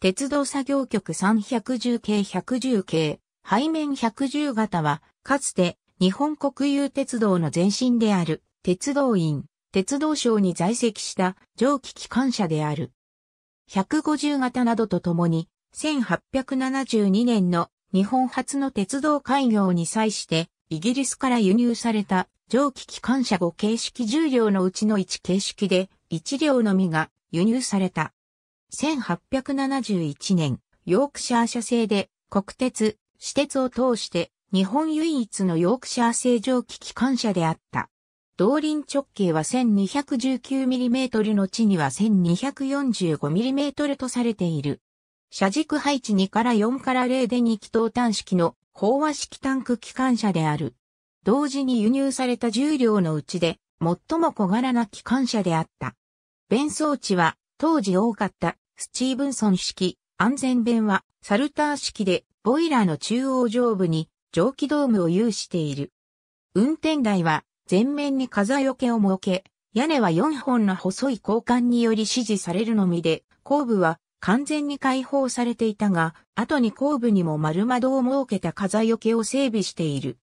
鉄道作業局310系110系、背面110型は、かつて日本国有鉄道の前身である、鉄道院、鉄道省に在籍した蒸気機関車である。150型などとともに、1872年の日本初の鉄道開業に際して、イギリスから輸入された蒸気機関車5形式10両のうちの1形式で、1両のみが輸入された。1871年、ヨークシャー社製で国鉄、私鉄を通して日本唯一のヨークシャー製蒸気機関車であった。動輪直径は 1219mm の地には 1245mm とされている。車軸配置2から4から0で2気筒端式の飽和式タンク機関車である。同時に輸入された重量のうちで最も小柄な機関車であった。弁装置は当時多かったスチーブンソン式安全弁はサルター式でボイラーの中央上部に蒸気ドームを有している。運転台は前面に風よけを設け、屋根は4本の細い交換により支持されるのみで、後部は完全に開放されていたが、後に後部にも丸窓を設けた風よけを整備している。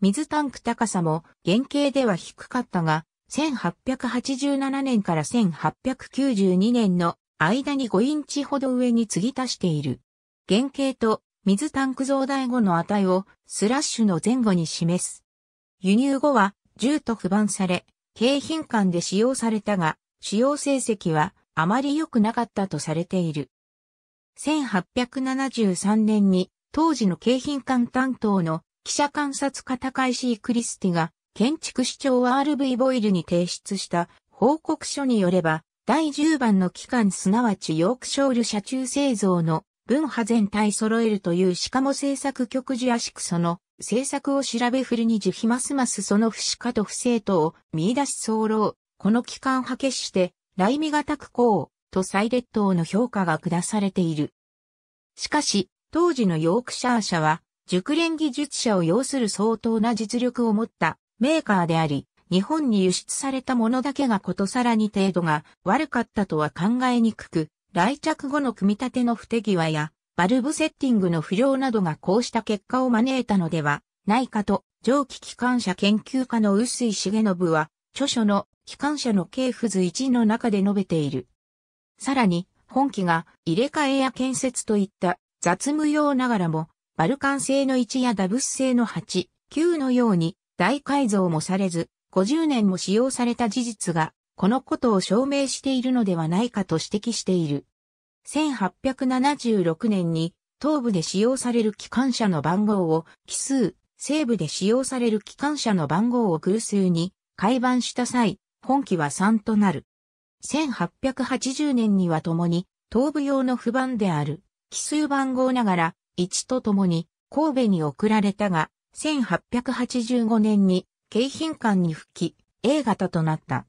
水タンク高さも原型では低かったが、1887年から1892年の間に5インチほど上に継ぎ足している。原型と水タンク増大後の値をスラッシュの前後に示す。輸入後は10と不番され、景品館で使用されたが、使用成績はあまり良くなかったとされている。1873年に当時の景品館担当の記者観察家高石クリスティが建築市長 RV ボイルに提出した報告書によれば、第10番の期間すなわちヨークショール車中製造の文派全体揃えるというしかも制作局ジアシクその制作を調べ振りに樹悲ますますその不死化と不正とを見出し候、この期間派決して、来味がたくこう、と再列島の評価が下されている。しかし、当時のヨークシャー社は、熟練技術者を要する相当な実力を持ったメーカーであり、日本に輸出されたものだけがことさらに程度が悪かったとは考えにくく、来着後の組み立ての不手際や、バルブセッティングの不良などがこうした結果を招いたのではないかと、蒸気機関車研究家の臼井重信は、著書の機関車の系譜図1の中で述べている。さらに、本機が入れ替えや建設といった雑務用ながらも、バルカン製の1やダブス製の8、9のように大改造もされず、50年も使用された事実が、このことを証明しているのではないかと指摘している。1876年に、東部で使用される機関車の番号を奇数、西部で使用される機関車の番号を偶数に、改版した際、本機は3となる。1880年には共に、東部用の不番である、奇数番号ながら、1と共に、神戸に送られたが、1885年に京浜間に復帰、A 型となった。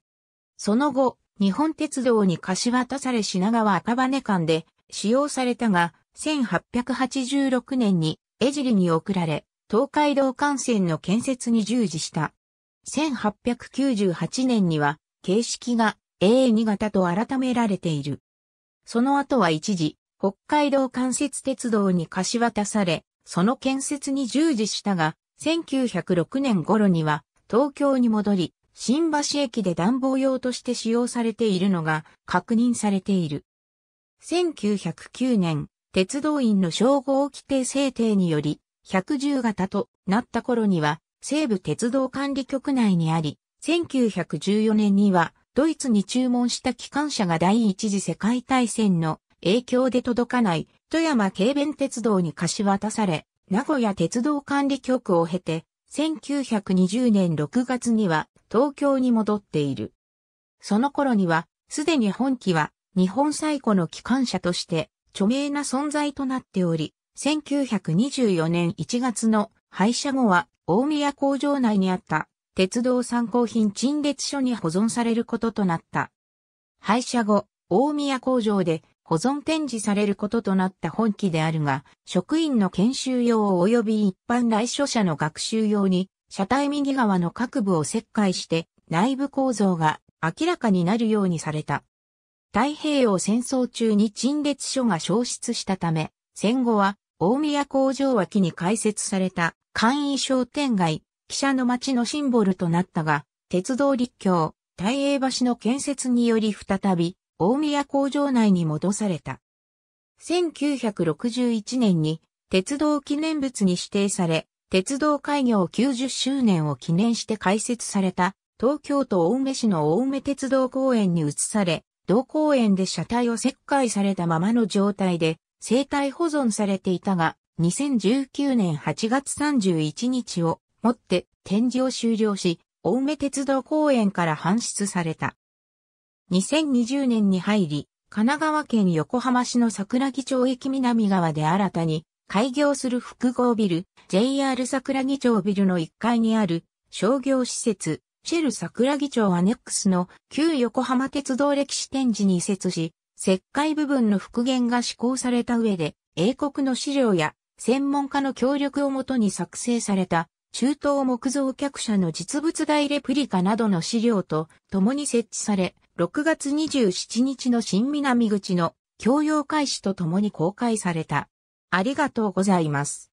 その後、日本鉄道に貸し渡され品川赤羽間で使用されたが、1886年に江尻に送られ、東海道幹線の建設に従事した。1898年には、形式が AA2 型と改められている。その後は一時、北海道関節鉄道に貸し渡され、その建設に従事したが、1906年頃には東京に戻り、新橋駅で暖房用として使用されているのが確認されている。1909年、鉄道員の称号規定制定により、110型となった頃には、西部鉄道管理局内にあり、1914年には、ドイツに注文した機関車が第一次世界大戦の影響で届かない富山軽便鉄道に貸し渡され、名古屋鉄道管理局を経て、1920年6月には東京に戻っている。その頃には、すでに本機は日本最古の機関車として著名な存在となっており、1924年1月の廃車後は大宮工場内にあった鉄道参考品陳列所に保存されることとなった。廃車後、大宮工場で保存展示されることとなった本記であるが、職員の研修用及び一般来所者の学習用に、車体右側の各部を切開して内部構造が明らかになるようにされた。太平洋戦争中に陳列所が消失したため、戦後は大宮工場脇に開設された簡易商店街、汽車の街のシンボルとなったが、鉄道立橋、大英橋の建設により再び大宮工場内に戻された。1961年に鉄道記念物に指定され、鉄道開業90周年を記念して開設された東京都青梅市の大梅鉄道公園に移され、同公園で車体を切開されたままの状態で生体保存されていたが、2019年8月31日をもって展示を終了し、青梅鉄道公園から搬出された。2020年に入り、神奈川県横浜市の桜木町駅南側で新たに開業する複合ビル、JR 桜木町ビルの1階にある商業施設、シェル桜木町アネックスの旧横浜鉄道歴史展示に移設し、石灰部分の復元が施行された上で、英国の資料や専門家の協力をもとに作成された中東木造客車の実物大レプリカなどの資料と共に設置され、6月27日の新南口の教養開始とともに公開された。ありがとうございます。